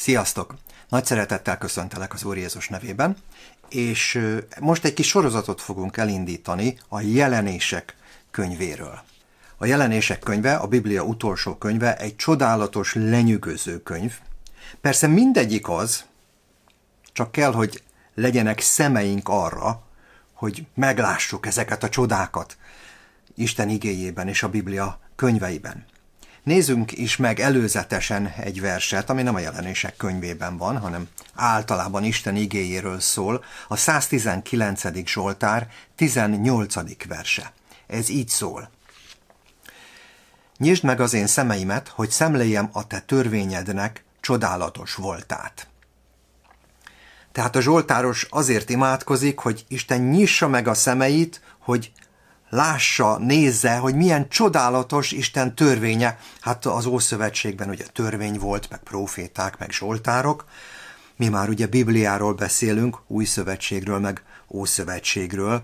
Sziasztok! Nagy szeretettel köszöntelek az Úr Jézus nevében, és most egy kis sorozatot fogunk elindítani a jelenések könyvéről. A jelenések könyve, a Biblia utolsó könyve egy csodálatos, lenyűgöző könyv. Persze mindegyik az, csak kell, hogy legyenek szemeink arra, hogy meglássuk ezeket a csodákat Isten igéjében és a Biblia könyveiben. Nézzünk is meg előzetesen egy verset, ami nem a jelenések könyvében van, hanem általában Isten igéjéről szól, a 119. Zsoltár 18. verse. Ez így szól. Nyisd meg az én szemeimet, hogy szemléljem a te törvényednek csodálatos voltát. Tehát a Zsoltáros azért imádkozik, hogy Isten nyissa meg a szemeit, hogy lássa, nézze, hogy milyen csodálatos Isten törvénye, hát az Ószövetségben ugye törvény volt, meg proféták, meg zsoltárok, mi már ugye Bibliáról beszélünk, új szövetségről, meg ószövetségről,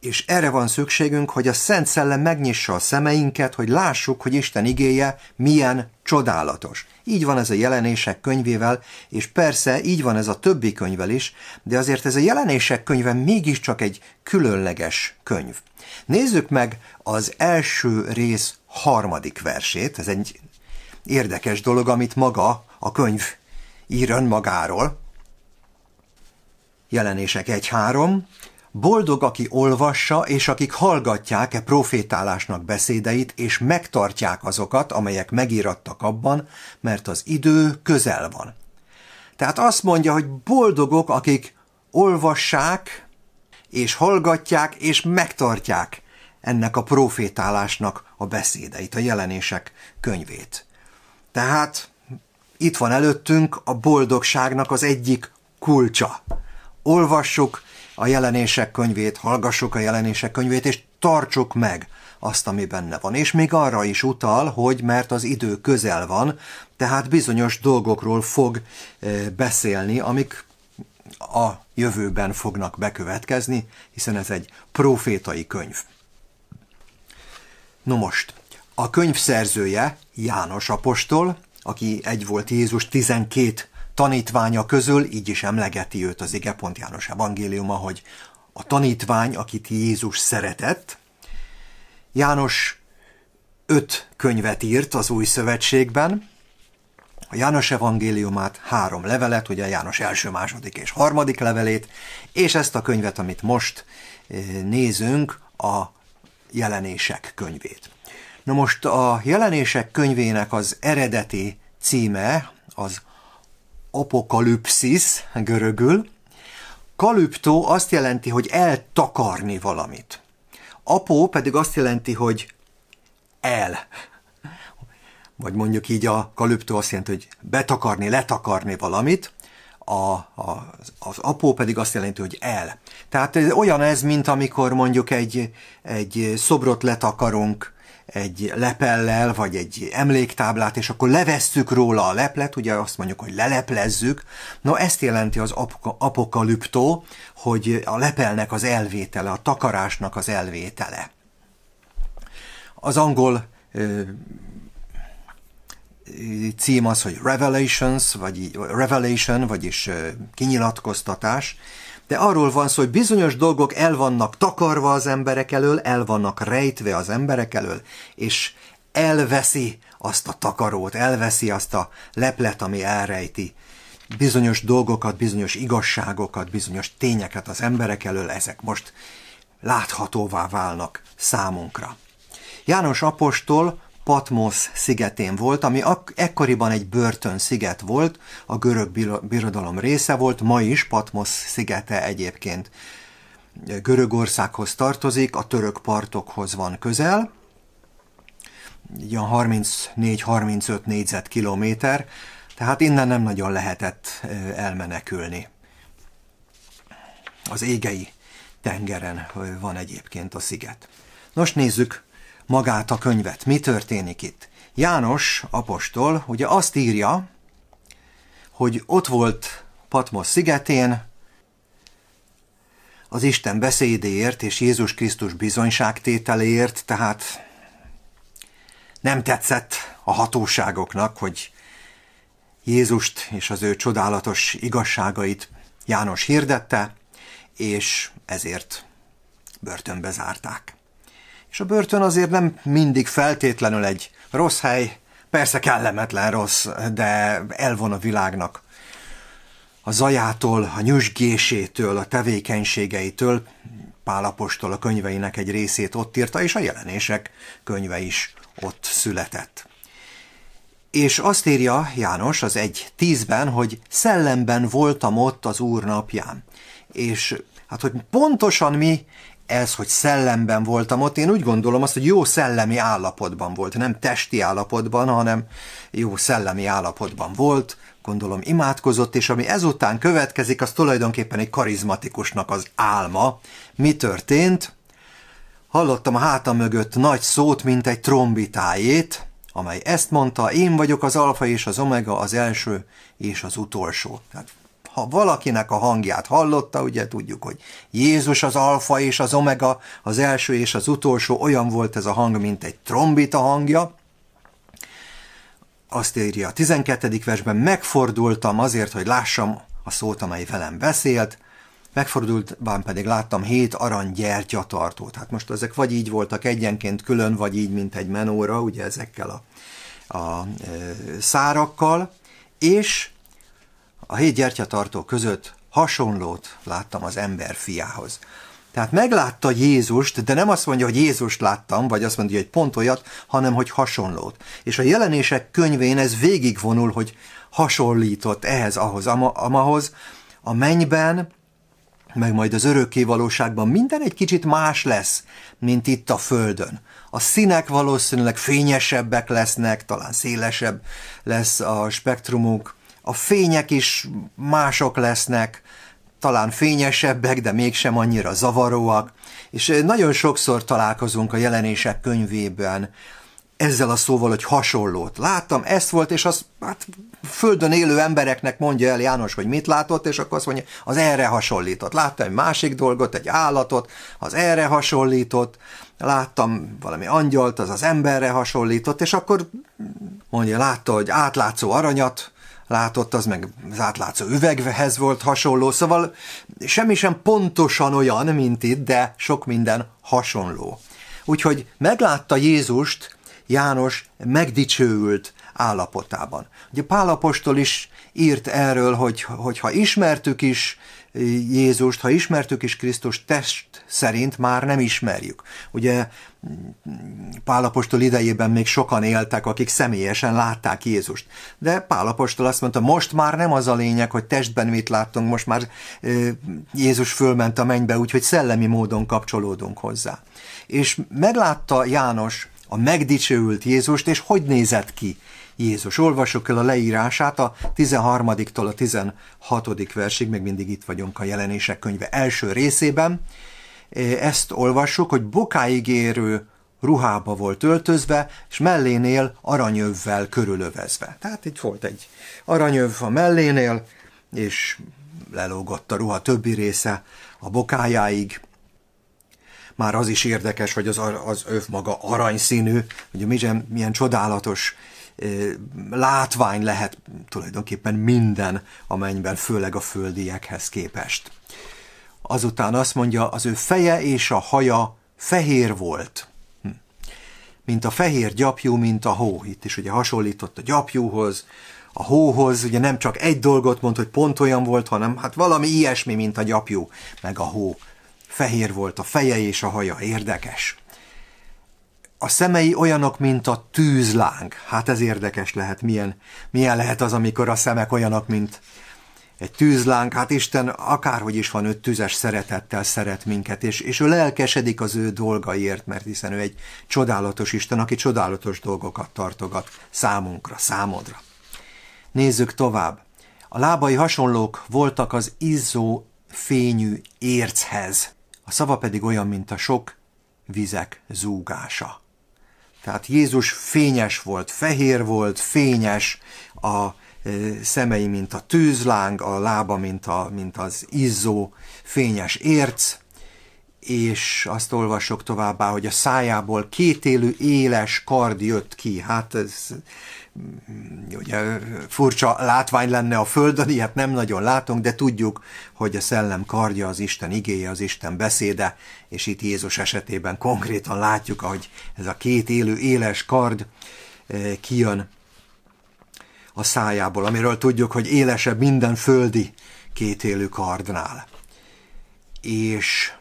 és erre van szükségünk, hogy a Szent Szellem megnyissa a szemeinket, hogy lássuk, hogy Isten igéje milyen csodálatos. Így van ez a jelenések könyvével, és persze így van ez a többi könyvel is, de azért ez a jelenések könyve mégiscsak egy különleges könyv. Nézzük meg az első rész harmadik versét, ez egy érdekes dolog, amit maga a könyv ír önmagáról. Jelenések 1-3, Boldog, aki olvassa, és akik hallgatják e profétálásnak beszédeit, és megtartják azokat, amelyek megírattak abban, mert az idő közel van. Tehát azt mondja, hogy boldogok, akik olvassák, és hallgatják, és megtartják ennek a profétálásnak a beszédeit, a jelenések könyvét. Tehát itt van előttünk a boldogságnak az egyik kulcsa. Olvassuk, a jelenések könyvét, hallgassuk a jelenések könyvét, és tartsuk meg azt, ami benne van. És még arra is utal, hogy mert az idő közel van, tehát bizonyos dolgokról fog eh, beszélni, amik a jövőben fognak bekövetkezni, hiszen ez egy profétai könyv. No most, a könyv szerzője János Apostol, aki egy volt Jézus 12 tanítványa közül így is emlegeti őt az ige pont János evangéliuma, hogy a tanítvány, akit Jézus szeretett. János öt könyvet írt az új szövetségben, a János evangéliumát, három levelet, ugye János első, második és harmadik levelét, és ezt a könyvet, amit most eh, nézünk, a jelenések könyvét. Na most a jelenések könyvének az eredeti címe az apokalipszis görögül. Kalüptó azt jelenti, hogy eltakarni valamit. Apó pedig azt jelenti, hogy el. Vagy mondjuk így a kalüptó azt jelenti, hogy betakarni, letakarni valamit, a, a, az apó pedig azt jelenti, hogy el. Tehát olyan ez, mint amikor mondjuk egy, egy szobrot letakarunk egy lepellel, vagy egy emléktáblát, és akkor levesszük róla a leplet, ugye azt mondjuk, hogy leleplezzük. Na ezt jelenti az apokalüptó, hogy a lepelnek az elvétele, a takarásnak az elvétele. Az angol cím az, hogy Revelations, vagy Revelation, vagyis kinyilatkoztatás, de arról van szó, hogy bizonyos dolgok el vannak takarva az emberek elől, el vannak rejtve az emberek elől, és elveszi azt a takarót, elveszi azt a leplet, ami elrejti bizonyos dolgokat, bizonyos igazságokat, bizonyos tényeket az emberek elől, ezek most láthatóvá válnak számunkra. János Apostol Patmos szigetén volt, ami ak- ekkoriban egy börtön sziget volt, a görög birodalom része volt, ma is Patmos szigete egyébként Görögországhoz tartozik, a török partokhoz van közel, ilyen 34-35 négyzetkilométer, tehát innen nem nagyon lehetett elmenekülni. Az égei tengeren van egyébként a sziget. Nos, nézzük magát a könyvet. Mi történik itt? János apostol ugye azt írja, hogy ott volt Patmos szigetén az Isten beszédéért és Jézus Krisztus bizonyságtételéért, tehát nem tetszett a hatóságoknak, hogy Jézust és az ő csodálatos igazságait János hirdette, és ezért börtönbe zárták. És a börtön azért nem mindig feltétlenül egy rossz hely, persze kellemetlen rossz, de elvon a világnak. A zajától, a nyüzsgésétől, a tevékenységeitől, Pálapostól a könyveinek egy részét ott írta, és a jelenések könyve is ott született. És azt írja János az egy tízben, hogy szellemben voltam ott az Úr napján. És hát, hogy pontosan mi ez, hogy szellemben voltam ott, én úgy gondolom azt, hogy jó szellemi állapotban volt, nem testi állapotban, hanem jó szellemi állapotban volt, gondolom imádkozott, és ami ezután következik, az tulajdonképpen egy karizmatikusnak az álma. Mi történt? Hallottam a hátam mögött nagy szót, mint egy trombitájét, amely ezt mondta, én vagyok az alfa és az omega, az első és az utolsó. Tehát ha valakinek a hangját hallotta, ugye tudjuk, hogy Jézus az alfa és az omega, az első és az utolsó, olyan volt ez a hang, mint egy trombita hangja, azt írja a 12. versben, megfordultam azért, hogy lássam a szót, amely velem beszélt, bán pedig láttam hét arany gyertyatartót. Hát most ezek vagy így voltak egyenként külön, vagy így, mint egy menóra, ugye ezekkel a, a e, szárakkal, és a hét gyertyatartó között hasonlót láttam az ember fiához. Tehát meglátta Jézust, de nem azt mondja, hogy Jézust láttam, vagy azt mondja, hogy pont olyat, hanem hogy hasonlót. És a jelenések könyvén ez végigvonul, hogy hasonlított ehhez, ahhoz, amahoz. A mennyben, meg majd az örökké valóságban minden egy kicsit más lesz, mint itt a Földön. A színek valószínűleg fényesebbek lesznek, talán szélesebb lesz a spektrumunk, a fények is mások lesznek, talán fényesebbek, de mégsem annyira zavaróak, és nagyon sokszor találkozunk a jelenések könyvében ezzel a szóval, hogy hasonlót. Láttam, ezt volt, és az hát, földön élő embereknek mondja el János, hogy mit látott, és akkor azt mondja, az erre hasonlított. Láttam egy másik dolgot, egy állatot, az erre hasonlított, láttam valami angyalt, az az emberre hasonlított, és akkor mondja, látta, hogy átlátszó aranyat, látott, az meg az átlátszó üveghez volt hasonló, szóval semmi sem pontosan olyan, mint itt, de sok minden hasonló. Úgyhogy meglátta Jézust János megdicsőült állapotában. Ugye Pálapostól is írt erről, hogy, hogy ha ismertük is Jézust, ha ismertük is Krisztus test, szerint már nem ismerjük. Ugye Pálapostól idejében még sokan éltek, akik személyesen látták Jézust. De Pálapostól azt mondta, most már nem az a lényeg, hogy testben mit láttunk, most már Jézus fölment a mennybe, úgyhogy szellemi módon kapcsolódunk hozzá. És meglátta János a megdicsőült Jézust, és hogy nézett ki Jézus. Olvasok el a leírását a 13-tól a 16. versig, még mindig itt vagyunk a jelenések könyve első részében ezt olvassuk, hogy bokáig érő ruhába volt öltözve, és mellénél aranyövvel körülövezve. Tehát itt volt egy aranyöv a mellénél, és lelógott a ruha többi része a bokájáig. Már az is érdekes, hogy az, az öv maga aranyszínű, hogy milyen, milyen csodálatos látvány lehet tulajdonképpen minden a mennyben, főleg a földiekhez képest. Azután azt mondja, az ő feje és a haja fehér volt. Hm. Mint a fehér gyapjú, mint a hó. Itt is ugye hasonlított a gyapjúhoz, a hóhoz, ugye nem csak egy dolgot mond, hogy pont olyan volt, hanem hát valami ilyesmi, mint a gyapjú, meg a hó. Fehér volt a feje és a haja, érdekes. A szemei olyanok, mint a tűzláng. Hát ez érdekes lehet, milyen, milyen lehet az, amikor a szemek olyanok, mint egy tűzlánk, hát Isten akárhogy is van, ő tüzes szeretettel szeret minket, és, és ő lelkesedik az ő dolgaiért, mert hiszen ő egy csodálatos Isten, aki csodálatos dolgokat tartogat számunkra, számodra. Nézzük tovább. A lábai hasonlók voltak az izzó fényű érchez. A szava pedig olyan, mint a sok vizek zúgása. Tehát Jézus fényes volt, fehér volt, fényes, a, szemei, mint a tűzláng, a lába, mint, a, mint az izzó fényes érc, és azt olvasok továbbá, hogy a szájából kétélű éles kard jött ki. Hát ez mm, ugye furcsa látvány lenne a Földön, ilyet nem nagyon látunk, de tudjuk, hogy a szellem kardja az Isten igéje, az Isten beszéde, és itt Jézus esetében konkrétan látjuk, ahogy ez a két élő éles kard kijön a szájából, amiről tudjuk, hogy élesebb minden földi kétélű kardnál. És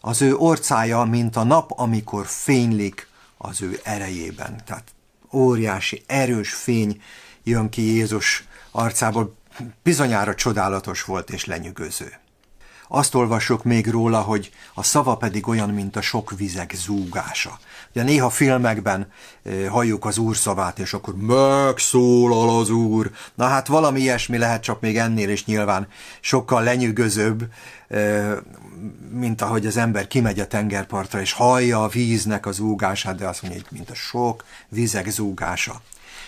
az ő orcája, mint a nap, amikor fénylik az ő erejében. Tehát óriási, erős fény jön ki Jézus arcából, bizonyára csodálatos volt és lenyűgöző. Azt olvasok még róla, hogy a szava pedig olyan, mint a sok vizek zúgása. Ugye néha filmekben halljuk az úr szavát, és akkor megszólal az úr. Na hát valami ilyesmi lehet, csak még ennél is nyilván sokkal lenyűgözőbb, mint ahogy az ember kimegy a tengerpartra, és hallja a víznek az zúgását, de azt mondja, hogy mint a sok vizek zúgása.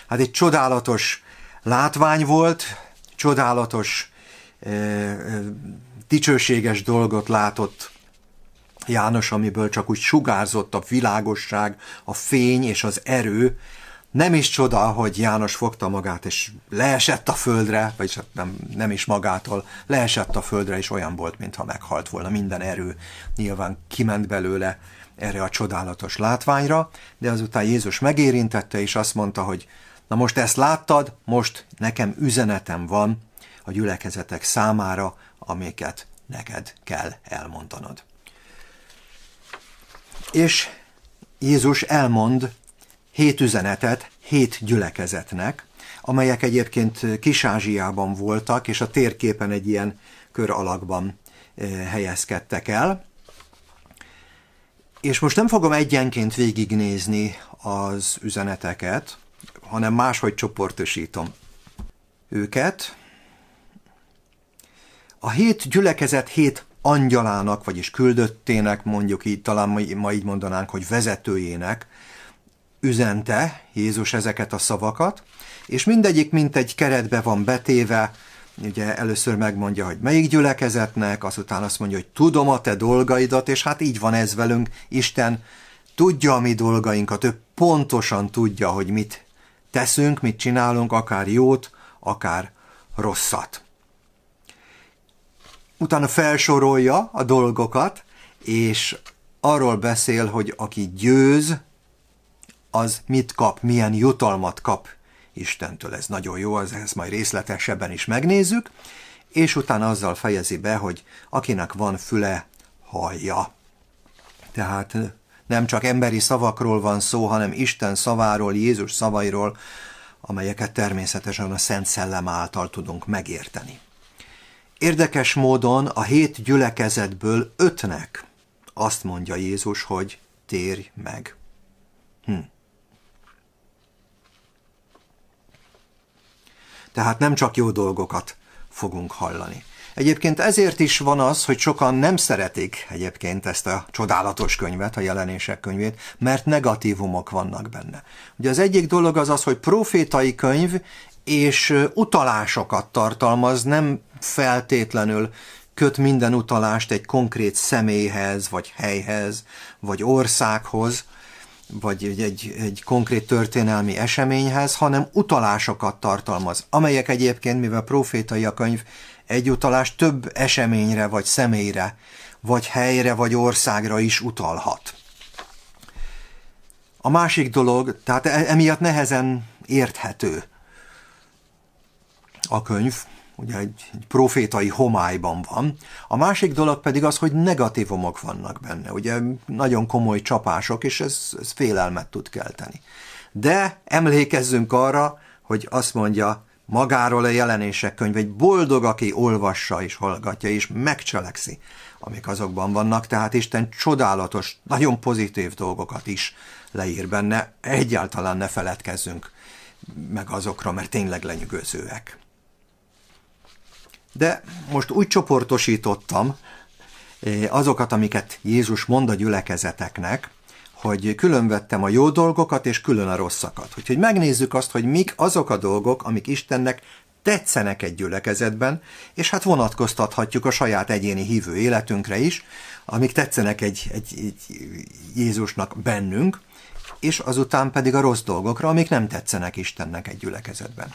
Hát egy csodálatos látvány volt, csodálatos dicsőséges dolgot látott János, amiből csak úgy sugárzott a világosság, a fény és az erő. Nem is csoda, hogy János fogta magát, és leesett a földre, vagyis hát nem, nem is magától, leesett a földre, és olyan volt, mintha meghalt volna minden erő. Nyilván kiment belőle erre a csodálatos látványra, de azután Jézus megérintette, és azt mondta, hogy na most ezt láttad, most nekem üzenetem van a gyülekezetek számára, amiket neked kell elmondanod. És Jézus elmond hét üzenetet hét gyülekezetnek, amelyek egyébként Kis-Ázsiában voltak, és a térképen egy ilyen kör alakban eh, helyezkedtek el. És most nem fogom egyenként végignézni az üzeneteket, hanem máshogy csoportosítom őket. A hét gyülekezet hét angyalának, vagyis küldöttének, mondjuk így, talán ma így mondanánk, hogy vezetőjének üzente Jézus ezeket a szavakat, és mindegyik mint egy keretbe van betéve, ugye először megmondja, hogy melyik gyülekezetnek, azután azt mondja, hogy tudom a te dolgaidat, és hát így van ez velünk, Isten tudja a mi dolgainkat, ő pontosan tudja, hogy mit teszünk, mit csinálunk, akár jót, akár rosszat utána felsorolja a dolgokat, és arról beszél, hogy aki győz, az mit kap, milyen jutalmat kap Istentől. Ez nagyon jó, az, ezt majd részletesebben is megnézzük, és utána azzal fejezi be, hogy akinek van füle, hallja. Tehát nem csak emberi szavakról van szó, hanem Isten szaváról, Jézus szavairól, amelyeket természetesen a Szent Szellem által tudunk megérteni. Érdekes módon a hét gyülekezetből ötnek azt mondja Jézus, hogy térj meg. Hm. Tehát nem csak jó dolgokat fogunk hallani. Egyébként ezért is van az, hogy sokan nem szeretik egyébként ezt a csodálatos könyvet, a jelenések könyvét, mert negatívumok vannak benne. Ugye az egyik dolog az az, hogy profétai könyv és utalásokat tartalmaz, nem feltétlenül köt minden utalást egy konkrét személyhez, vagy helyhez, vagy országhoz, vagy egy, egy, egy konkrét történelmi eseményhez, hanem utalásokat tartalmaz, amelyek egyébként, mivel profétai a könyv, egy utalás több eseményre vagy személyre, vagy helyre vagy országra is utalhat. A másik dolog, tehát e-, emiatt nehezen érthető a könyv, ugye egy, egy profétai homályban van. A másik dolog pedig az, hogy negatívumok vannak benne, ugye nagyon komoly csapások, és ez, ez félelmet tud kelteni. De emlékezzünk arra, hogy azt mondja magáról a jelenések könyv, egy boldog, aki olvassa és hallgatja és megcselekszi, amik azokban vannak, tehát Isten csodálatos, nagyon pozitív dolgokat is leír benne, egyáltalán ne feledkezzünk meg azokra, mert tényleg lenyűgözőek. De most úgy csoportosítottam eh, azokat, amiket Jézus mond a gyülekezeteknek, hogy külön vettem a jó dolgokat és külön a rosszakat. Úgyhogy megnézzük azt, hogy mik azok a dolgok, amik Istennek tetszenek egy gyülekezetben, és hát vonatkoztathatjuk a saját egyéni hívő életünkre is, amik tetszenek egy, egy, egy Jézusnak bennünk, és azután pedig a rossz dolgokra, amik nem tetszenek Istennek egy gyülekezetben.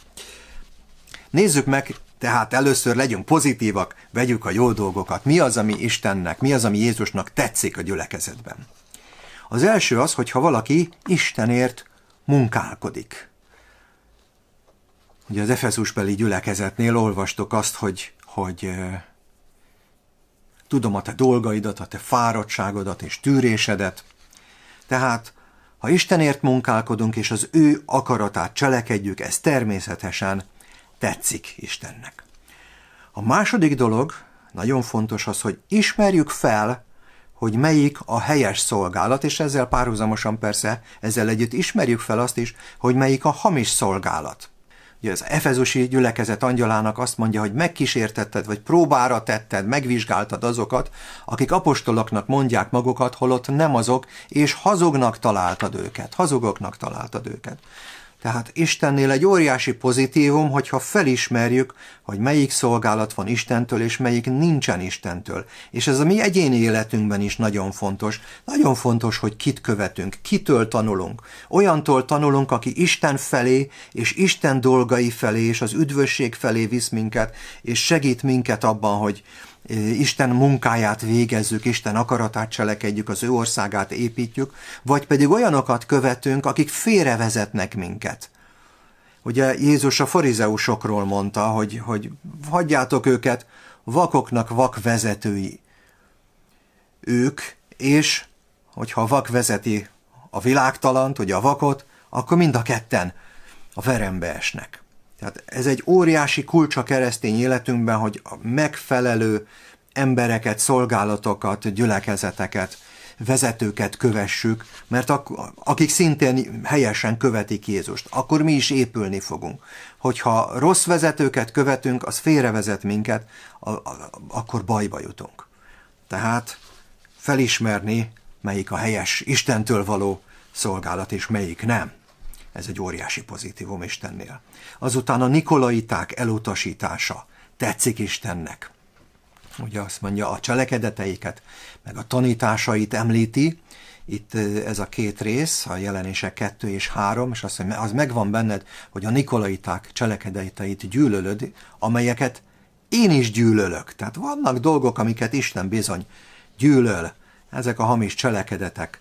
Nézzük meg, tehát először legyünk pozitívak, vegyük a jó dolgokat. Mi az, ami Istennek, mi az, ami Jézusnak tetszik a gyülekezetben? Az első az, hogyha valaki Istenért munkálkodik. Ugye az Efeszusbeli gyülekezetnél olvastok azt, hogy, hogy tudom a te dolgaidat, a te fáradtságodat és tűrésedet. Tehát, ha Istenért munkálkodunk és az ő akaratát cselekedjük, ez természetesen tetszik Istennek. A második dolog, nagyon fontos az, hogy ismerjük fel, hogy melyik a helyes szolgálat, és ezzel párhuzamosan persze ezzel együtt ismerjük fel azt is, hogy melyik a hamis szolgálat. Ugye az efezusi gyülekezet angyalának azt mondja, hogy megkísértetted, vagy próbára tetted, megvizsgáltad azokat, akik apostoloknak mondják magukat, holott nem azok, és hazognak találtad őket, hazugoknak találtad őket. Tehát Istennél egy óriási pozitívum, hogyha felismerjük, hogy melyik szolgálat van Istentől, és melyik nincsen Istentől. És ez a mi egyéni életünkben is nagyon fontos. Nagyon fontos, hogy kit követünk, kitől tanulunk. Olyantól tanulunk, aki Isten felé, és Isten dolgai felé, és az üdvösség felé visz minket, és segít minket abban, hogy, Isten munkáját végezzük, Isten akaratát cselekedjük, az ő országát építjük, vagy pedig olyanokat követünk, akik félrevezetnek minket. Ugye Jézus a farizeusokról mondta, hogy, hogy hagyjátok őket vakoknak vak vezetői. Ők, és hogyha a vak vezeti a világtalant, ugye a vakot, akkor mind a ketten a verembe esnek. Tehát ez egy óriási a keresztény életünkben, hogy a megfelelő embereket, szolgálatokat, gyülekezeteket, vezetőket kövessük, mert ak- akik szintén helyesen követik Jézust, akkor mi is épülni fogunk. Hogyha rossz vezetőket követünk, az félrevezet minket, a- a- akkor bajba jutunk. Tehát felismerni, melyik a helyes Istentől való szolgálat, és melyik nem. Ez egy óriási pozitívum Istennél. Azután a nikolaiták elutasítása. Tetszik Istennek. Ugye azt mondja, a cselekedeteiket, meg a tanításait említi, itt ez a két rész, a jelenések kettő és három, és azt mondja, az megvan benned, hogy a nikolaiták cselekedeteit gyűlölöd, amelyeket én is gyűlölök. Tehát vannak dolgok, amiket Isten bizony gyűlöl. Ezek a hamis cselekedetek,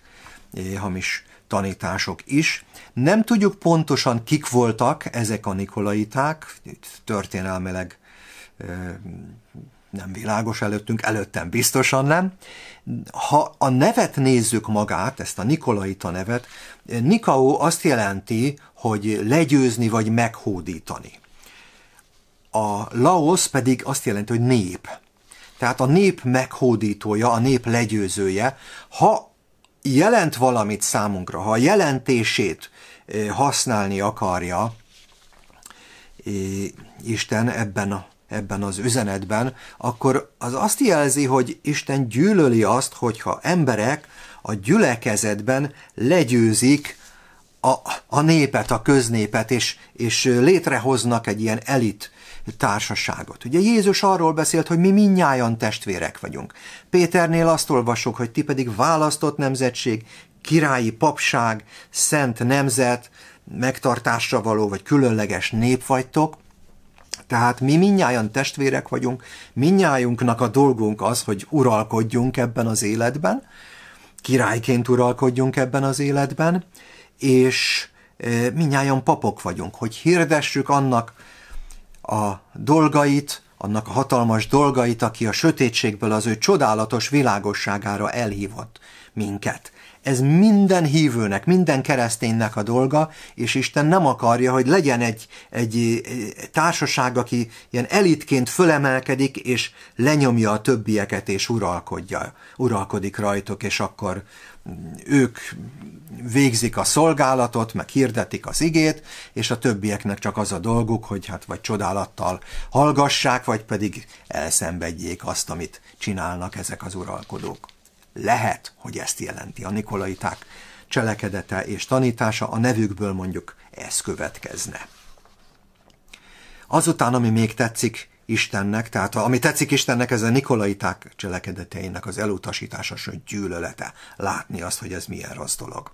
eh, hamis tanítások is. Nem tudjuk pontosan, kik voltak ezek a nikolaiták, történelmileg nem világos előttünk, előttem biztosan nem. Ha a nevet nézzük magát, ezt a Nikolaita nevet, Nikao azt jelenti, hogy legyőzni vagy meghódítani. A Laos pedig azt jelenti, hogy nép. Tehát a nép meghódítója, a nép legyőzője. Ha jelent valamit számunkra, ha a jelentését eh, használni akarja eh, Isten ebben a ebben az üzenetben, akkor az azt jelzi, hogy Isten gyűlöli azt, hogyha emberek a gyülekezetben legyőzik a, a népet, a köznépet, és, és eh, létrehoznak egy ilyen elit társaságot. Ugye Jézus arról beszélt, hogy mi minnyájan testvérek vagyunk. Péternél azt olvasok, hogy ti pedig választott nemzetség, királyi papság, szent nemzet, megtartásra való vagy különleges nép vagytok, tehát mi minnyájan testvérek vagyunk, minnyájunknak a dolgunk az, hogy uralkodjunk ebben az életben, királyként uralkodjunk ebben az életben, és eh, minnyájan papok vagyunk, hogy hirdessük annak a dolgait, annak a hatalmas dolgait, aki a sötétségből az ő csodálatos világosságára elhívott minket. Ez minden hívőnek, minden kereszténynek a dolga, és Isten nem akarja, hogy legyen egy, egy eh, társaság, aki ilyen elitként fölemelkedik, és lenyomja a többieket, és uralkodja, uralkodik rajtuk, és akkor ők végzik a szolgálatot, meg hirdetik az igét, és a többieknek csak az a dolguk, hogy hát vagy csodálattal hallgassák, vagy pedig elszenvedjék azt, amit csinálnak ezek az uralkodók. Lehet, hogy ezt jelenti a nikolaiták cselekedete és tanítása, a nevükből mondjuk ez következne. Azután, ami még tetszik, Istennek, tehát ami tetszik Istennek, ez a nikolaiták cselekedeteinek az elutasítása, sőt gyűlölete. Látni azt, hogy ez milyen rossz dolog.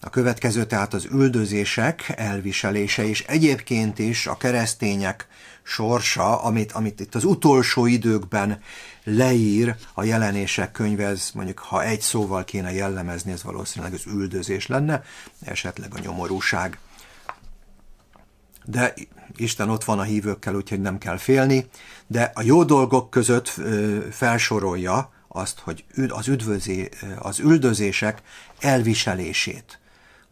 A következő tehát az üldözések elviselése, és egyébként is a keresztények sorsa, amit, amit itt az utolsó időkben leír a jelenések könyve, ez mondjuk ha egy szóval kéne jellemezni, ez valószínűleg az üldözés lenne, esetleg a nyomorúság. De Isten ott van a hívőkkel, úgyhogy nem kell félni, de a jó dolgok között felsorolja azt, hogy az, üdvözé, az üldözések elviselését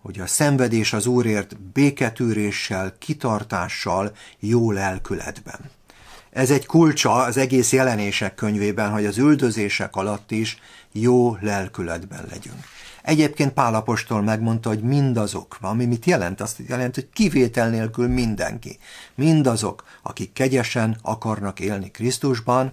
hogy a szenvedés az Úrért béketűréssel, kitartással, jó lelkületben. Ez egy kulcsa az egész jelenések könyvében, hogy az üldözések alatt is jó lelkületben legyünk. Egyébként Pálapostól megmondta, hogy mindazok, ami mit jelent, azt jelent, hogy kivétel nélkül mindenki. Mindazok, akik kegyesen akarnak élni Krisztusban,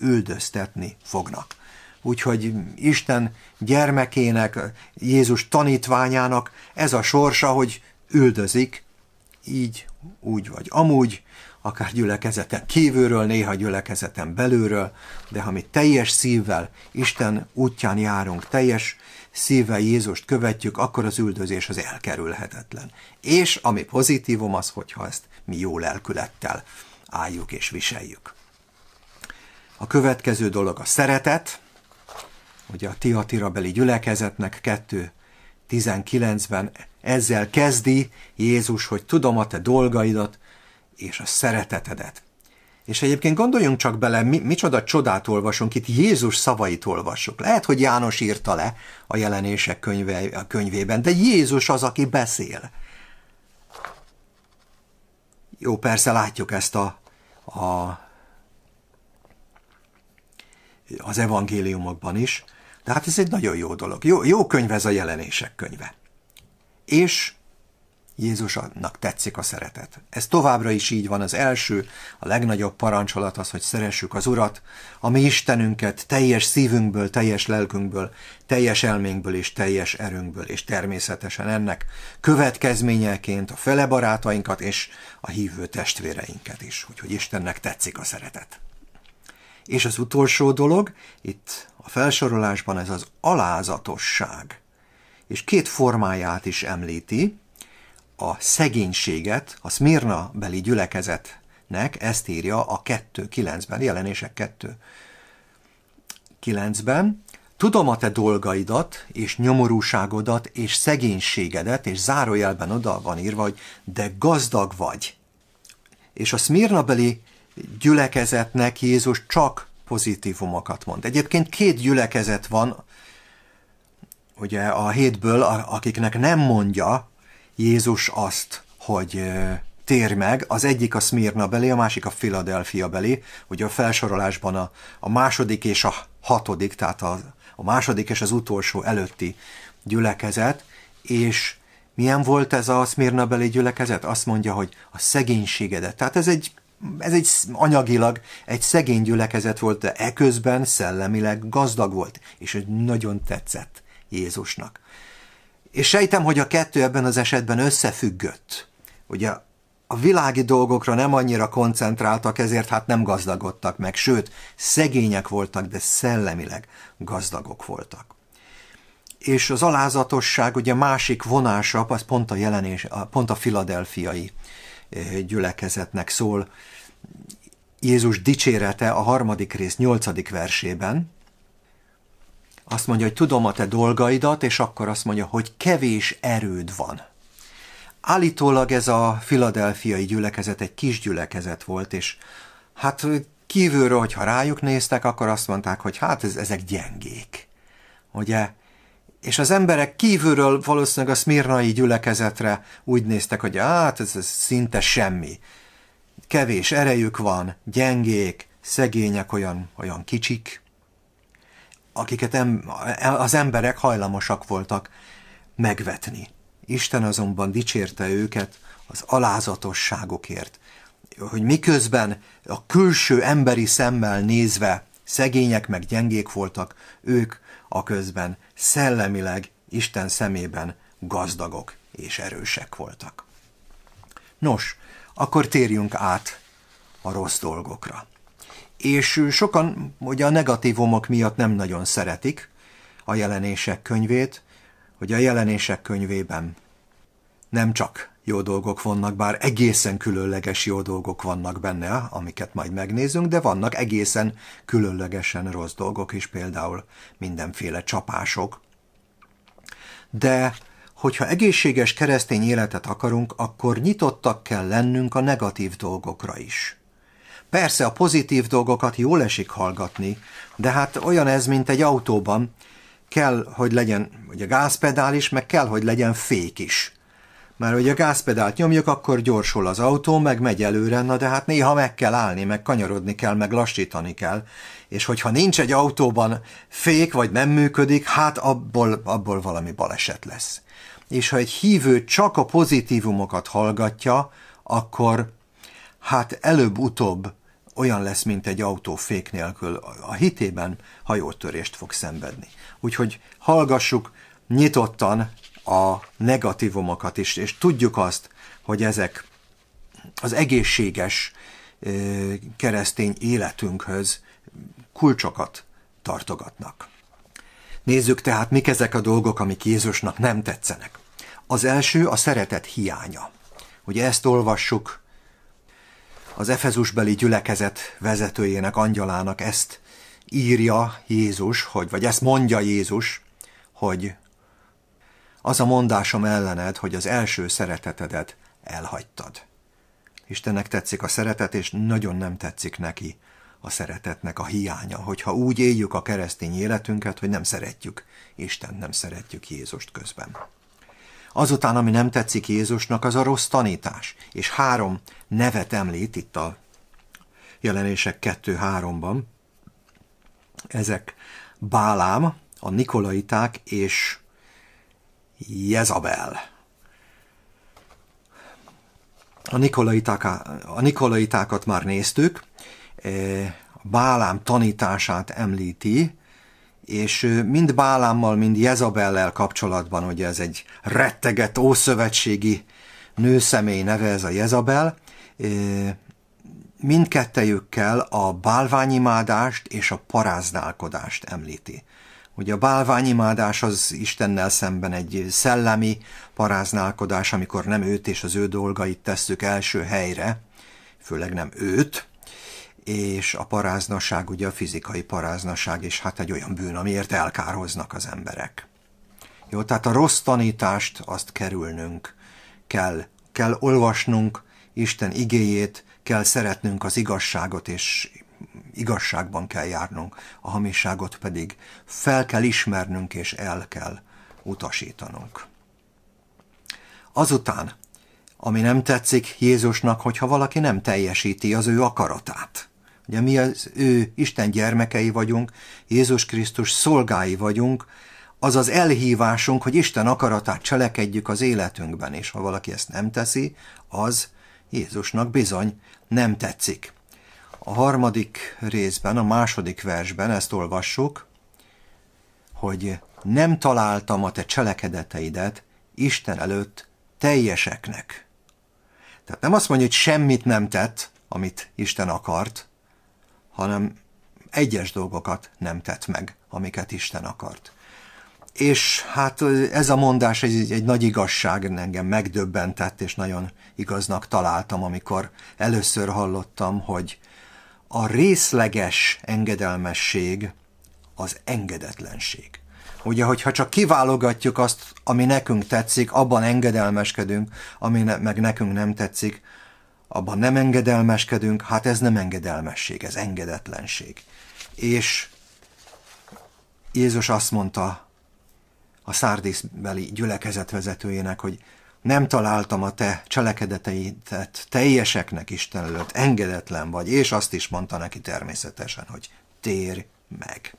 üldöztetni fognak. Úgyhogy Isten gyermekének, Jézus tanítványának ez a sorsa, hogy üldözik, így, úgy vagy amúgy, akár gyülekezeten kívülről, néha gyülekezeten belülről, de ha mi teljes szívvel Isten útján járunk, teljes szívvel Jézust követjük, akkor az üldözés az elkerülhetetlen. És ami pozitívum az, hogyha ezt mi jó lelkülettel álljuk és viseljük. A következő dolog a szeretet, ugye a Tiatirabeli beli gyülekezetnek 2.19-ben ezzel kezdi Jézus, hogy tudom a te dolgaidat és a szeretetedet. És egyébként gondoljunk csak bele, mi, micsoda csodát olvasunk, itt Jézus szavait olvasunk. Lehet, hogy János írta le a jelenések könyve, a könyvében, de Jézus az, aki beszél. Jó, persze látjuk ezt a, a az evangéliumokban is, de hát ez egy nagyon jó dolog. Jó, jó könyv ez a jelenések könyve. És Jézusnak tetszik a szeretet. Ez továbbra is így van. Az első, a legnagyobb parancsolat az, hogy szeressük az Urat, a mi Istenünket teljes szívünkből, teljes lelkünkből, teljes elménkből és teljes erőnkből, és természetesen ennek következményeként a fele barátainkat és a hívő testvéreinket is. Úgyhogy Istennek tetszik a szeretet. És az utolsó dolog, itt a felsorolásban ez az alázatosság és két formáját is említi, a szegénységet, a Smirna beli gyülekezetnek, ezt írja a 2.9-ben, jelenések 2.9-ben, Tudom a te dolgaidat, és nyomorúságodat, és szegénységedet, és zárójelben oda van írva, hogy de gazdag vagy. És a szmírnabeli gyülekezetnek Jézus csak pozitívumokat mond. Egyébként két gyülekezet van ugye a hétből, akiknek nem mondja Jézus azt, hogy tér meg, az egyik a Smirna belé, a másik a Philadelphia belé, ugye a felsorolásban a, a második és a hatodik, tehát a, a második és az utolsó előtti gyülekezet, és milyen volt ez a Smirna belé gyülekezet? Azt mondja, hogy a szegénységedet. Tehát ez egy, ez egy anyagilag egy szegény gyülekezet volt, de eközben szellemileg gazdag volt, és nagyon tetszett. Jézusnak. És sejtem, hogy a kettő ebben az esetben összefüggött. Ugye a világi dolgokra nem annyira koncentráltak, ezért hát nem gazdagodtak meg, sőt, szegények voltak, de szellemileg gazdagok voltak. És az alázatosság ugye másik vonása, az pont a, jelenés, pont a filadelfiai eh, gyülekezetnek szól. Jézus dicsérete a harmadik rész nyolcadik versében, azt mondja, hogy tudom a te dolgaidat, és akkor azt mondja, hogy kevés erőd van. Állítólag ez a filadelfiai gyülekezet egy kis gyülekezet volt, és hát kívülről, hogyha rájuk néztek, akkor azt mondták, hogy hát ez, ezek gyengék. Ugye? És az emberek kívülről valószínűleg a szmirnai gyülekezetre úgy néztek, hogy hát ez, ez szinte semmi. Kevés erejük van, gyengék, szegények, olyan, olyan kicsik akiket em, az emberek hajlamosak voltak megvetni. Isten azonban dicsérte őket az alázatosságokért, hogy miközben a külső emberi szemmel nézve szegények meg gyengék voltak, ők a közben szellemileg Isten szemében gazdagok és erősek voltak. Nos, akkor térjünk át a rossz dolgokra és sokan ugye a negatívumok miatt nem nagyon szeretik a jelenések könyvét, hogy a jelenések könyvében nem csak jó dolgok vannak, bár egészen különleges jó dolgok vannak benne, amiket majd megnézünk, de vannak egészen különlegesen rossz dolgok is, például mindenféle csapások. De hogyha egészséges keresztény életet akarunk, akkor nyitottak kell lennünk a negatív dolgokra is. Persze a pozitív dolgokat jól esik hallgatni, de hát olyan ez, mint egy autóban. Kell, hogy legyen ugye gázpedál is, meg kell, hogy legyen fék is. Már hogy a gázpedált nyomjuk, akkor gyorsul az autó, meg megy előre, na de hát néha meg kell állni, meg kanyarodni kell, meg lassítani kell. És hogyha nincs egy autóban fék, vagy nem működik, hát abból, abból valami baleset lesz. És ha egy hívő csak a pozitívumokat hallgatja, akkor hát előbb-utóbb olyan lesz, mint egy autó fék nélkül, a hitében hajótörést fog szenvedni. Úgyhogy hallgassuk nyitottan a negatívumokat is, és tudjuk azt, hogy ezek az egészséges keresztény életünkhöz kulcsokat tartogatnak. Nézzük tehát, mik ezek a dolgok, amik Jézusnak nem tetszenek. Az első a szeretet hiánya. Ugye ezt olvassuk az Efezusbeli gyülekezet vezetőjének, angyalának ezt írja Jézus, hogy, vagy ezt mondja Jézus, hogy az a mondásom ellened, hogy az első szeretetedet elhagytad. Istennek tetszik a szeretet, és nagyon nem tetszik neki a szeretetnek a hiánya, hogyha úgy éljük a keresztény életünket, hogy nem szeretjük Isten, nem szeretjük Jézust közben. Azután, ami nem tetszik Jézusnak, az a rossz tanítás. És három nevet említ itt a jelenések 2-3-ban. Ezek Bálám, a Nikolaiták és Jezabel. A, Nikolaiták, a Nikolaitákat már néztük, Bálám tanítását említi, és mind Bálámmal, mind Jezabellel kapcsolatban, ugye ez egy retteget ószövetségi nőszemély neve ez a Jezabel, mindkettejükkel a bálványimádást és a paráználkodást említi. Ugye a bálványimádás az Istennel szemben egy szellemi paráználkodás, amikor nem őt és az ő dolgait tesszük első helyre, főleg nem őt, és a paráznaság ugye a fizikai paráznaság, és hát egy olyan bűn, amiért elkároznak az emberek. Jó, tehát a rossz tanítást azt kerülnünk kell. Kell olvasnunk Isten igéjét, kell szeretnünk az igazságot, és igazságban kell járnunk, a hamiságot pedig fel kell ismernünk, és el kell utasítanunk. Azután, ami nem tetszik Jézusnak, hogyha valaki nem teljesíti az ő akaratát. Ugye mi az ő Isten gyermekei vagyunk, Jézus Krisztus szolgái vagyunk, az az elhívásunk, hogy Isten akaratát cselekedjük az életünkben, és ha valaki ezt nem teszi, az Jézusnak bizony nem tetszik. A harmadik részben, a második versben ezt olvassuk, hogy nem találtam a te cselekedeteidet Isten előtt teljeseknek. Tehát nem azt mondja, hogy semmit nem tett, amit Isten akart, hanem egyes dolgokat nem tett meg, amiket Isten akart. És hát ez a mondás egy, egy nagy igazság, engem megdöbbentett, és nagyon igaznak találtam, amikor először hallottam, hogy a részleges engedelmesség az engedetlenség. Ugye, hogyha csak kiválogatjuk azt, ami nekünk tetszik, abban engedelmeskedünk, ami ne, meg nekünk nem tetszik, abban nem engedelmeskedünk, hát ez nem engedelmesség, ez engedetlenség. És Jézus azt mondta a szárdészbeli gyülekezet vezetőjének, hogy nem találtam a te cselekedeteidet teljeseknek Isten előtt, engedetlen vagy, és azt is mondta neki természetesen, hogy térj meg.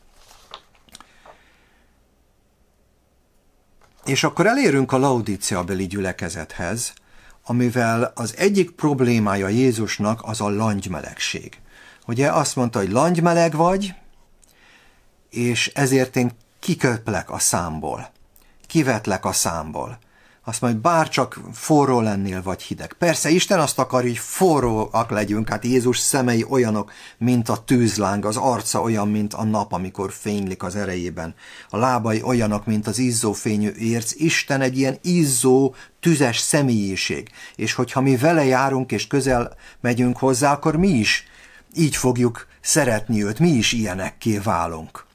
És akkor elérünk a laudíciabeli gyülekezethez, amivel az egyik problémája Jézusnak az a langymelegség. Ugye azt mondta, hogy langymeleg vagy, és ezért én kiköplek a számból, kivetlek a számból azt majd bár csak forró lennél, vagy hideg. Persze Isten azt akar, hogy forróak legyünk, hát Jézus szemei olyanok, mint a tűzláng, az arca olyan, mint a nap, amikor fénylik az erejében. A lábai olyanok, mint az izzó fényű érc. Isten egy ilyen izzó, tüzes személyiség, és hogyha mi vele járunk és közel megyünk hozzá, akkor mi is így fogjuk szeretni őt, mi is ilyenekké válunk.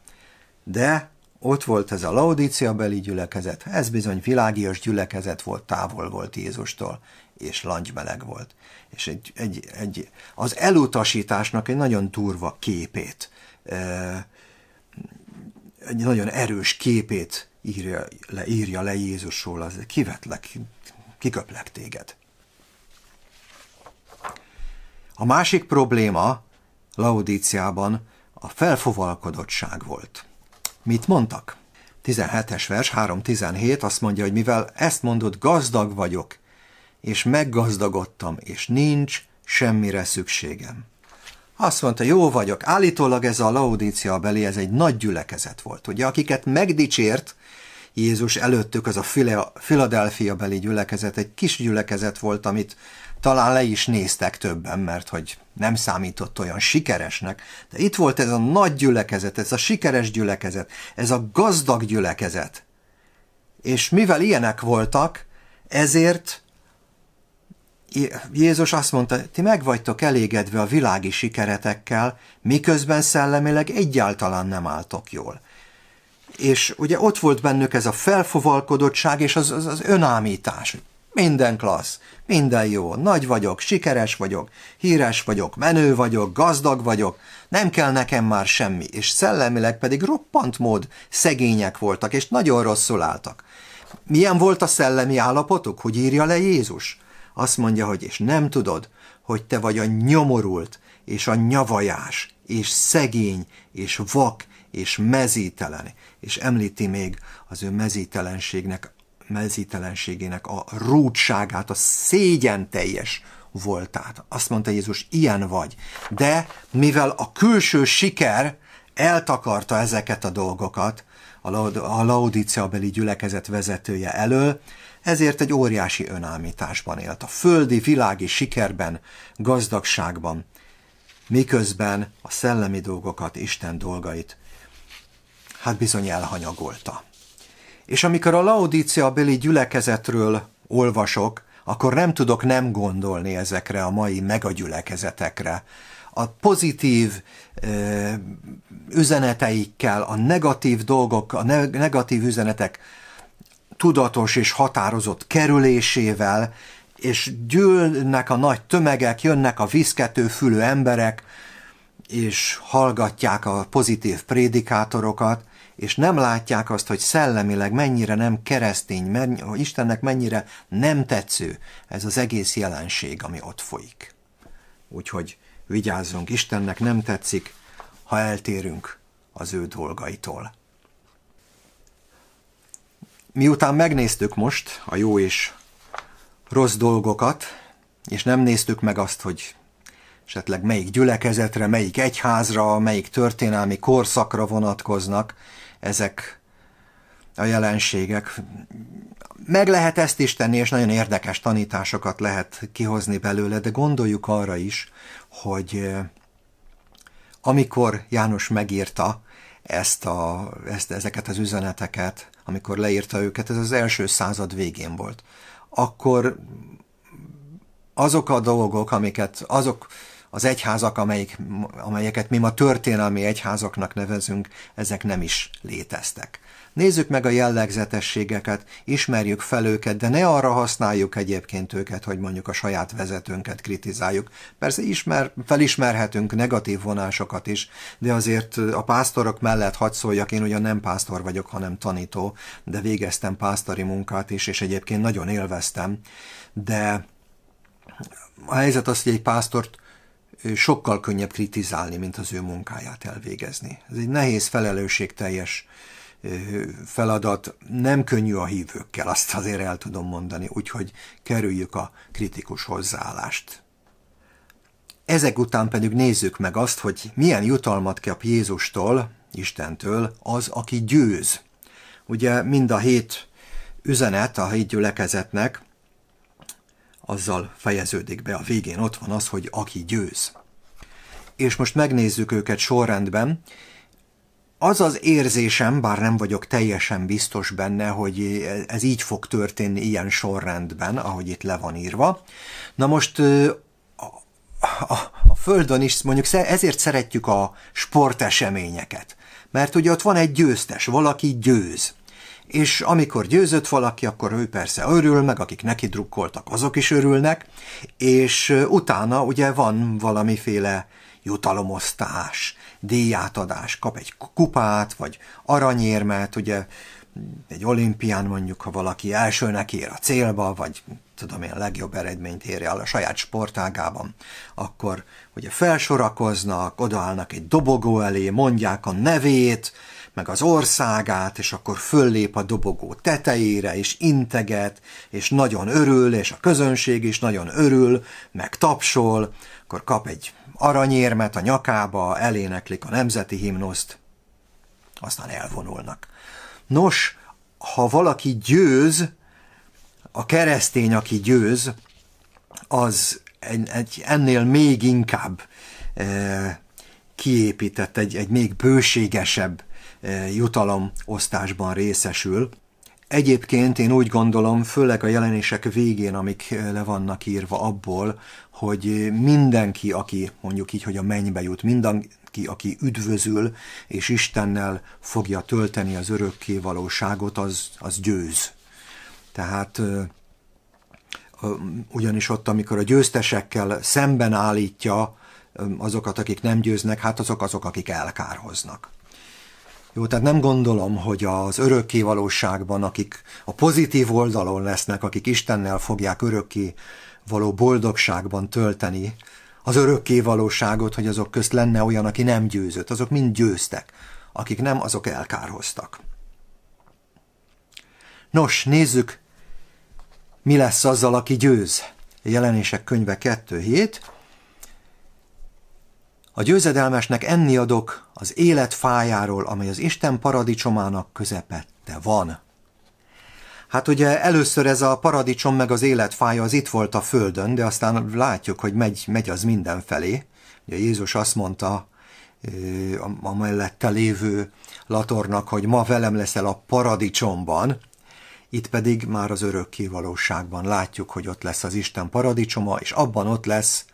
De ott volt ez a beli gyülekezet, ez bizony világias gyülekezet volt, távol volt Jézustól, és langymeleg volt. És egy, egy, egy, az elutasításnak egy nagyon turva képét, egy nagyon erős képét írja le, írja le Jézusról, az kivetlek, kiköplek téged. A másik probléma Laudíciában a felfovalkodottság volt. Mit mondtak? 17-es vers 3.17 azt mondja, hogy mivel ezt mondod, gazdag vagyok, és meggazdagodtam, és nincs semmire szükségem. Azt mondta, jó vagyok, állítólag ez a laudícia belé, ez egy nagy gyülekezet volt, ugye, akiket megdicsért Jézus előttük, az a Philadelphia beli gyülekezet, egy kis gyülekezet volt, amit talán le is néztek többen, mert hogy nem számított olyan sikeresnek, de itt volt ez a nagy gyülekezet, ez a sikeres gyülekezet, ez a gazdag gyülekezet. És mivel ilyenek voltak, ezért Jézus azt mondta, ti meg vagytok elégedve a világi sikeretekkel, miközben szellemileg egyáltalán nem álltok jól. És ugye ott volt bennük ez a felfovalkodottság és az, az, az önámítás. Minden klassz, minden jó, nagy vagyok, sikeres vagyok, híres vagyok, menő vagyok, gazdag vagyok, nem kell nekem már semmi, és szellemileg pedig roppant mód szegények voltak, és nagyon rosszul álltak. Milyen volt a szellemi állapotuk, hogy írja le Jézus? Azt mondja, hogy és nem tudod, hogy te vagy a nyomorult, és a nyavajás, és szegény, és vak, és mezítelen, és említi még az ő mezítelenségnek mezítelenségének, a rútságát, a szégyen teljes voltát. Azt mondta Jézus, ilyen vagy. De mivel a külső siker eltakarta ezeket a dolgokat a laudíciabeli gyülekezet vezetője elől, ezért egy óriási önállításban élt, a földi, világi sikerben, gazdagságban, miközben a szellemi dolgokat, Isten dolgait, hát bizony elhanyagolta. És amikor a Laodicea beli gyülekezetről olvasok, akkor nem tudok nem gondolni ezekre a mai megagyülekezetekre. A pozitív ö, üzeneteikkel, a negatív dolgok, a negatív üzenetek tudatos és határozott kerülésével, és gyűlnek a nagy tömegek, jönnek a viszkető fülű emberek, és hallgatják a pozitív prédikátorokat, és nem látják azt, hogy szellemileg mennyire nem keresztény, hogy Istennek mennyire nem tetsző ez az egész jelenség, ami ott folyik. Úgyhogy vigyázzunk, Istennek nem tetszik, ha eltérünk az ő dolgaitól. Miután megnéztük most a jó és rossz dolgokat, és nem néztük meg azt, hogy esetleg melyik gyülekezetre, melyik egyházra, melyik történelmi korszakra vonatkoznak, ezek a jelenségek. Meg lehet ezt is tenni, és nagyon érdekes tanításokat lehet kihozni belőle, de gondoljuk arra is, hogy eh, amikor János megírta ezt a, ezt, ezeket az üzeneteket, amikor leírta őket, ez az első század végén volt, akkor azok a dolgok, amiket azok az egyházak, amelyik, amelyeket mi ma történelmi egyházaknak nevezünk, ezek nem is léteztek. Nézzük meg a jellegzetességeket, ismerjük fel őket, de ne arra használjuk egyébként őket, hogy mondjuk a saját vezetőnket kritizáljuk. Persze ismer, felismerhetünk negatív vonásokat is, de azért a pásztorok mellett hadd szóljak, én ugyan nem pásztor vagyok, hanem tanító, de végeztem pásztori munkát is, és egyébként nagyon élveztem. De a helyzet az, hogy egy pásztort sokkal könnyebb kritizálni, mint az ő munkáját elvégezni. Ez egy nehéz, felelősségteljes feladat, nem könnyű a hívőkkel, azt azért el tudom mondani, úgyhogy kerüljük a kritikus hozzáállást. Ezek után pedig nézzük meg azt, hogy milyen jutalmat kap Jézustól, Istentől, az, aki győz. Ugye mind a hét üzenet a hét gyülekezetnek azzal fejeződik be. A végén ott van az, hogy aki győz. És most megnézzük őket sorrendben. Az az érzésem, bár nem vagyok teljesen biztos benne, hogy ez így fog történni ilyen sorrendben, ahogy itt le van írva. Na most a, a Földön is mondjuk ezért szeretjük a sporteseményeket. Mert ugye ott van egy győztes, valaki győz és amikor győzött valaki, akkor ő persze örül, meg akik neki drukkoltak, azok is örülnek, és utána ugye van valamiféle jutalomosztás, díjátadás, kap egy kupát, vagy aranyérmet, ugye egy olimpián mondjuk, ha valaki elsőnek ér a célba, vagy tudom én, legjobb eredményt érje el a saját sportágában, akkor ugye felsorakoznak, odaállnak egy dobogó elé, mondják a nevét, meg az országát, és akkor föllép a dobogó tetejére, és integet, és nagyon örül, és a közönség is nagyon örül, meg tapsol, akkor kap egy aranyérmet a nyakába, eléneklik a nemzeti himnuszt, aztán elvonulnak. Nos, ha valaki győz, a keresztény, aki győz, az egy, egy ennél még inkább e, kiépített, egy, egy még bőségesebb E, jutalomosztásban részesül. Egyébként én úgy gondolom, főleg a jelenések végén, amik e, le vannak írva abból, hogy mindenki, aki mondjuk így, hogy a mennybe jut, mindenki, aki üdvözül és Istennel fogja tölteni az örökké valóságot, az, az győz. Tehát e, ugyanis ott, amikor a győztesekkel szemben állítja azokat, akik nem győznek, hát azok azok, akik elkárhoznak. Jó, tehát nem gondolom, hogy az örökké valóságban, akik a pozitív oldalon lesznek, akik Istennel fogják örökké való boldogságban tölteni az örökké valóságot, hogy azok közt lenne olyan, aki nem győzött. Azok mind győztek. Akik nem, azok elkárhoztak. Nos, nézzük, mi lesz azzal, aki győz. Jelenések könyve hét a győzedelmesnek enni adok az élet fájáról, amely az Isten paradicsomának közepette van. Hát ugye először ez a paradicsom meg az életfája az itt volt a földön, de aztán látjuk, hogy megy, megy az mindenfelé. Ugye Jézus azt mondta a mellette lévő latornak, hogy ma velem leszel a paradicsomban, itt pedig már az örökké valóságban látjuk, hogy ott lesz az Isten paradicsoma, és abban ott lesz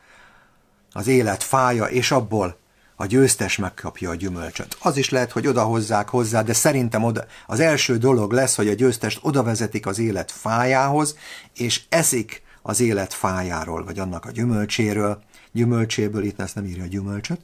az élet fája, és abból a győztes megkapja a gyümölcsöt. Az is lehet, hogy oda hozzák hozzá, de szerintem oda, az első dolog lesz, hogy a győztest oda vezetik az élet fájához, és eszik az élet fájáról, vagy annak a gyümölcséről, gyümölcséből, itt ezt nem írja a gyümölcsöt,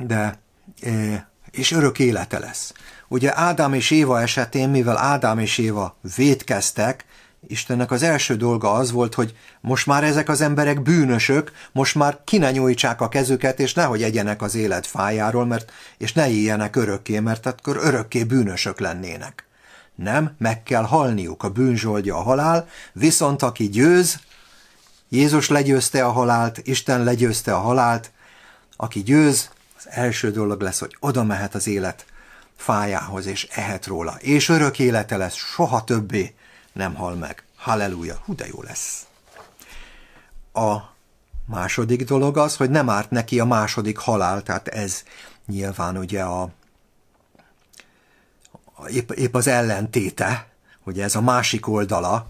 de e, és örök élete lesz. Ugye Ádám és Éva esetén, mivel Ádám és Éva védkeztek, Istennek az első dolga az volt, hogy most már ezek az emberek bűnösök, most már kinenyújtsák a kezüket, és nehogy egyenek az élet fájáról, mert, és ne éljenek örökké, mert akkor örökké bűnösök lennének. Nem, meg kell halniuk, a bűnzsoldja a halál, viszont aki győz, Jézus legyőzte a halált, Isten legyőzte a halált, aki győz, az első dolog lesz, hogy oda mehet az élet fájához, és ehet róla, és örök élete lesz soha többé, nem hal meg. Halleluja, hú de jó lesz. A második dolog az, hogy nem árt neki a második halál, tehát ez nyilván ugye a, épp, épp az ellentéte, hogy ez a másik oldala,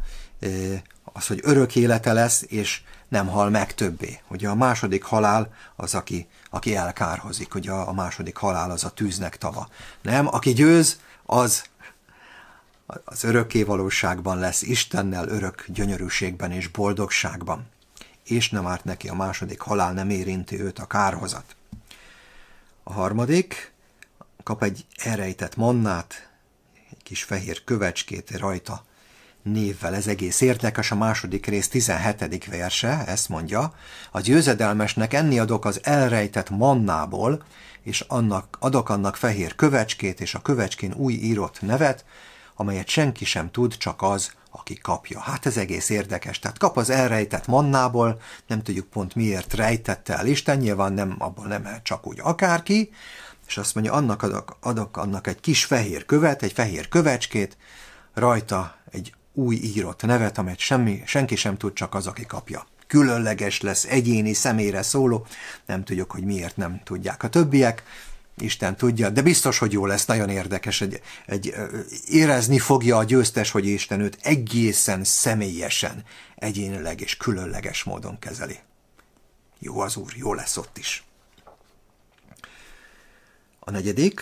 az, hogy örök élete lesz, és nem hal meg többé. Ugye a második halál az, aki, aki elkárhozik, ugye a második halál az a tűznek tava. Nem, aki győz, az az örökké valóságban lesz Istennel örök gyönyörűségben és boldogságban, és nem árt neki a második halál, nem érinti őt a kárhozat. A harmadik kap egy erejtett mannát, egy kis fehér kövecskét rajta névvel. Ez egész érdekes, a második rész 17. verse, ezt mondja, a győzedelmesnek enni adok az elrejtett mannából, és annak, adok annak fehér kövecskét, és a kövecskén új írott nevet, amelyet senki sem tud, csak az, aki kapja. Hát ez egész érdekes. Tehát kap az elrejtett mannából, nem tudjuk pont miért rejtette el Isten, nyilván nem, abból nem el csak úgy akárki, és azt mondja, annak adok, adok annak egy kis fehér követ, egy fehér kövecskét, rajta egy új írott nevet, amelyet semmi, senki sem tud, csak az, aki kapja. Különleges lesz, egyéni, személyre szóló, nem tudjuk, hogy miért nem tudják a többiek, Isten tudja, de biztos, hogy jó lesz, nagyon érdekes. Egy, egy, érezni fogja a győztes, hogy Isten őt egészen személyesen, egyénileg és különleges módon kezeli. Jó az Úr, jó lesz ott is. A negyedik,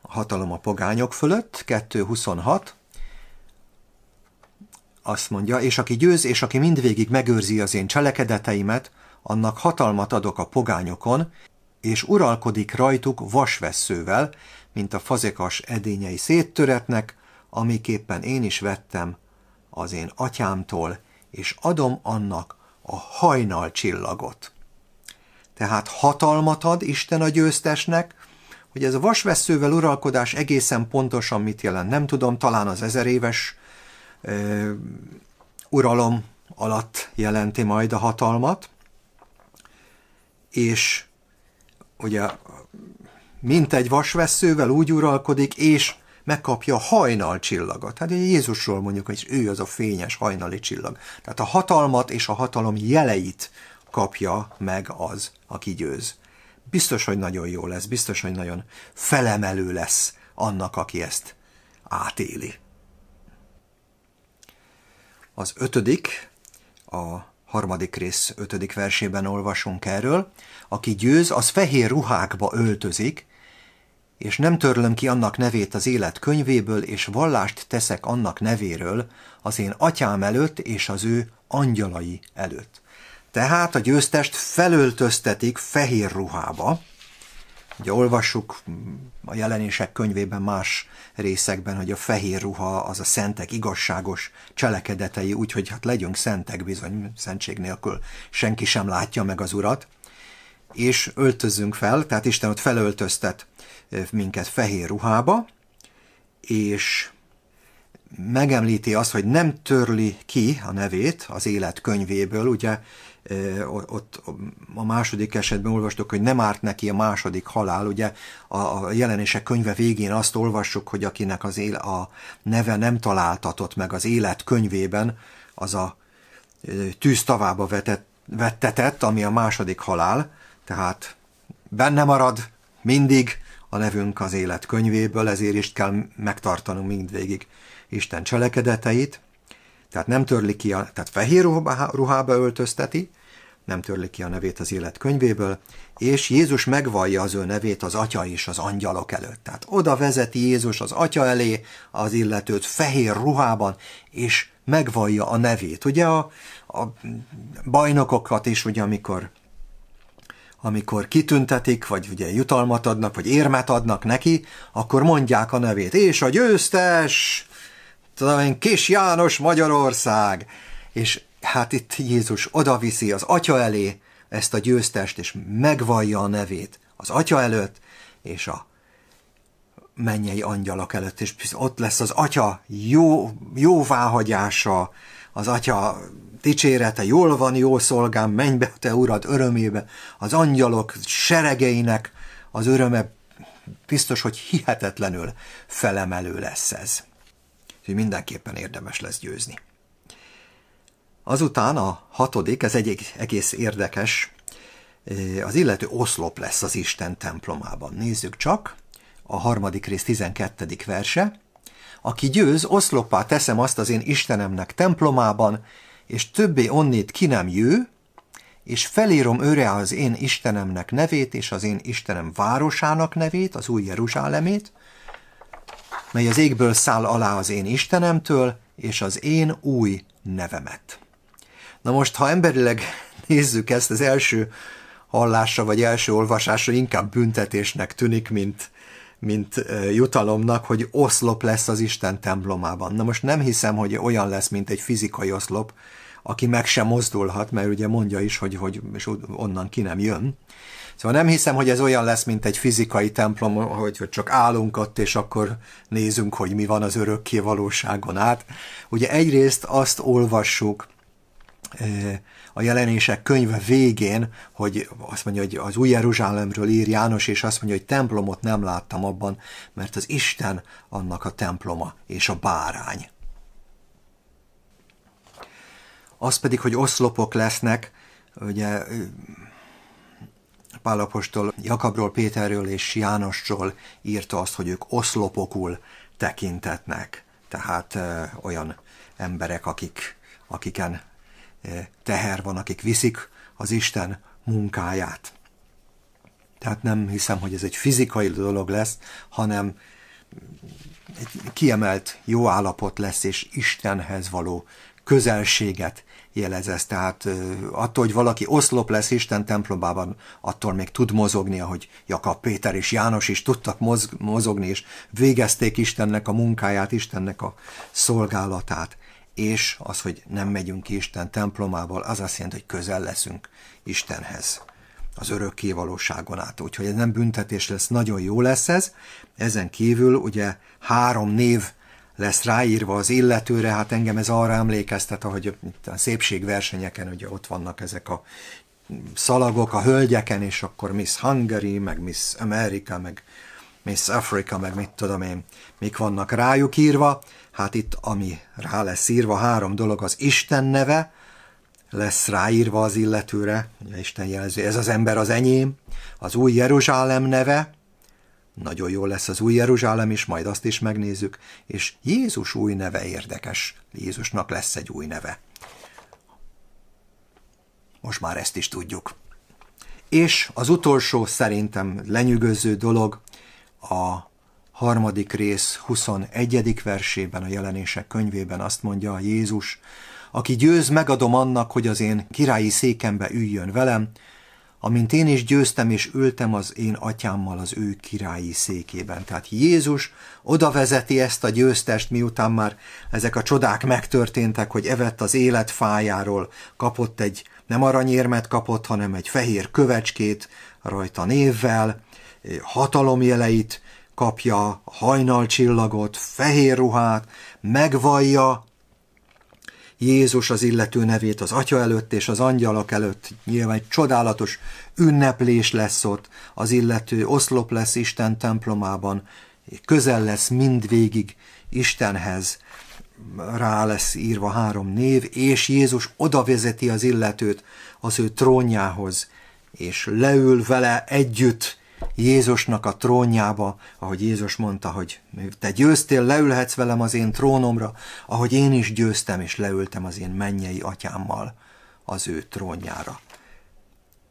a hatalom a pogányok fölött, 226, azt mondja, és aki győz, és aki mindvégig megőrzi az én cselekedeteimet, annak hatalmat adok a pogányokon, és uralkodik rajtuk vasvesszővel, mint a fazekas edényei széttöretnek, amiképpen én is vettem az én atyámtól, és adom annak a hajnal csillagot. Tehát hatalmat ad Isten a győztesnek, hogy ez a vasveszővel uralkodás egészen pontosan mit jelent, nem tudom, talán az ezeréves ö, uralom alatt jelenti majd a hatalmat, és ugye mint egy vasveszővel úgy uralkodik, és megkapja a hajnal csillagot. Hát Jézusról mondjuk, hogy ő az a fényes hajnali csillag. Tehát a hatalmat és a hatalom jeleit kapja meg az, aki győz. Biztos, hogy nagyon jó lesz, biztos, hogy nagyon felemelő lesz annak, aki ezt átéli. Az ötödik, a harmadik rész ötödik versében olvasunk erről, aki győz, az fehér ruhákba öltözik, és nem törlöm ki annak nevét az élet könyvéből, és vallást teszek annak nevéről az én atyám előtt és az ő angyalai előtt. Tehát a győztest felöltöztetik fehér ruhába, Ugye olvassuk a jelenések könyvében más részekben, hogy a fehér ruha az a szentek igazságos cselekedetei, úgyhogy hát legyünk szentek bizony, szentség nélkül senki sem látja meg az urat, és öltözzünk fel, tehát Isten ott felöltöztet minket fehér ruhába, és megemlíti azt, hogy nem törli ki a nevét az élet könyvéből, ugye ott a második esetben olvastuk, hogy nem árt neki a második halál. Ugye a jelenések könyve végén azt olvassuk, hogy akinek az él, a neve nem találtatott meg az élet könyvében, az a tűz tavába vetett, vettetett, ami a második halál, tehát benne marad mindig a nevünk az élet könyvéből, ezért is kell megtartanunk mindvégig Isten cselekedeteit, tehát nem törli ki, a, tehát fehér ruhába öltözteti, nem törli ki a nevét az élet könyvéből, és Jézus megvallja az ő nevét az atya és az angyalok előtt. Tehát oda vezeti Jézus az atya elé az illetőt fehér ruhában, és megvallja a nevét. Ugye a, a bajnokokat is, ugye amikor amikor kitüntetik, vagy ugye jutalmat adnak, vagy érmet adnak neki, akkor mondják a nevét, és a győztes, tudom én, Kis János Magyarország, és hát itt Jézus odaviszi az atya elé ezt a győztest, és megvallja a nevét az atya előtt, és a mennyei angyalak előtt, és ott lesz az atya jó, jóváhagyása, az atya dicsérete, jól van, jó szolgám, menj be te urad örömébe, az angyalok seregeinek az öröme biztos, hogy hihetetlenül felemelő lesz ez. Úgyhogy mindenképpen érdemes lesz győzni. Azután a hatodik, ez egy egész érdekes, eh, az illető oszlop lesz az Isten templomában. Nézzük csak, a harmadik rész 12. verse. Aki győz, oszloppá teszem azt az én Istenemnek templomában, és többé onnét ki nem jő, és felírom őre az én Istenemnek nevét, és az én Istenem városának nevét, az új Jeruzsálemét, mely az égből száll alá az én Istenemtől, és az én új nevemet. Na most, ha emberileg nézzük ezt az első hallásra vagy első olvasásra, inkább büntetésnek tűnik, mint, mint jutalomnak, hogy oszlop lesz az Isten templomában. Na most nem hiszem, hogy olyan lesz, mint egy fizikai oszlop, aki meg sem mozdulhat, mert ugye mondja is, hogy, hogy és onnan ki nem jön. Szóval nem hiszem, hogy ez olyan lesz, mint egy fizikai templom, hogy, hogy csak állunk ott, és akkor nézünk, hogy mi van az örökké valóságon át. Ugye egyrészt azt olvassuk, eh, a jelenések könyve végén, hogy azt mondja, hogy az új Jeruzsálemről ír János, és azt mondja, hogy templomot nem láttam abban, mert az Isten annak a temploma és a bárány. Az pedig, hogy oszlopok lesznek, ugye Pálapostól Jakabról, Péterről és Jánosról írta azt, hogy ők oszlopokul tekintetnek, tehát ö, olyan emberek, akik, akiken ö, teher van, akik viszik az Isten munkáját. Tehát nem hiszem, hogy ez egy fizikai dolog lesz, hanem egy kiemelt jó állapot lesz, és Istenhez való közelséget jelez ez. Tehát attól, hogy valaki oszlop lesz Isten templomában, attól még tud mozogni, ahogy Jakab Péter és János is tudtak mozogni, és végezték Istennek a munkáját, Istennek a szolgálatát. És az, hogy nem megyünk ki Isten templomából, az azt jelenti, hogy közel leszünk Istenhez az örökké valóságon át. Úgyhogy ez nem büntetés lesz, nagyon jó lesz ez. Ezen kívül ugye három név lesz ráírva az illetőre, hát engem ez arra emlékeztet, ahogy a szépségversenyeken ugye ott vannak ezek a szalagok a hölgyeken, és akkor Miss Hungary, meg Miss America, meg Miss Africa, meg mit tudom én, mik vannak rájuk írva. Hát itt, ami rá lesz írva, három dolog, az Isten neve, lesz ráírva az illetőre, ugye Isten jelző, ez az ember az enyém, az új Jeruzsálem neve, nagyon jó lesz az új Jeruzsálem is, majd azt is megnézzük, és Jézus új neve érdekes. Jézusnak lesz egy új neve. Most már ezt is tudjuk. És az utolsó szerintem lenyűgöző dolog a harmadik rész 21. versében a jelenések könyvében azt mondja Jézus, aki győz, megadom annak, hogy az én királyi székembe üljön velem, amint én is győztem és ültem az én atyámmal az ő királyi székében. Tehát Jézus oda vezeti ezt a győztest, miután már ezek a csodák megtörténtek, hogy evett az élet fájáról, kapott egy, nem aranyérmet kapott, hanem egy fehér kövecskét rajta névvel, hatalomjeleit kapja, hajnalcsillagot, fehér ruhát, megvallja Jézus az illető nevét az atya előtt és az angyalok előtt. Nyilván egy csodálatos ünneplés lesz ott, az illető oszlop lesz Isten templomában, közel lesz mindvégig Istenhez, rá lesz írva három név, és Jézus oda vezeti az illetőt az ő trónjához, és leül vele együtt, Jézusnak a trónjába, ahogy Jézus mondta, hogy te győztél, leülhetsz velem az én trónomra, ahogy én is győztem és leültem az én mennyei atyámmal az ő trónjára.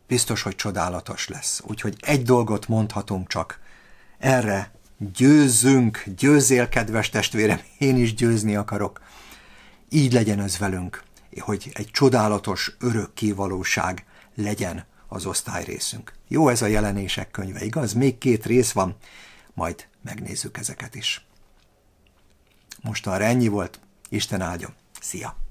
Biztos, hogy csodálatos lesz. Úgyhogy egy dolgot mondhatom csak. Erre győzzünk, győzzél, kedves testvérem, én is győzni akarok. Így legyen ez velünk, hogy egy csodálatos örökkévalóság legyen az osztályrészünk. Jó ez a jelenések könyve, igaz? Még két rész van, majd megnézzük ezeket is. Mostanra ennyi volt, Isten áldjon. Szia!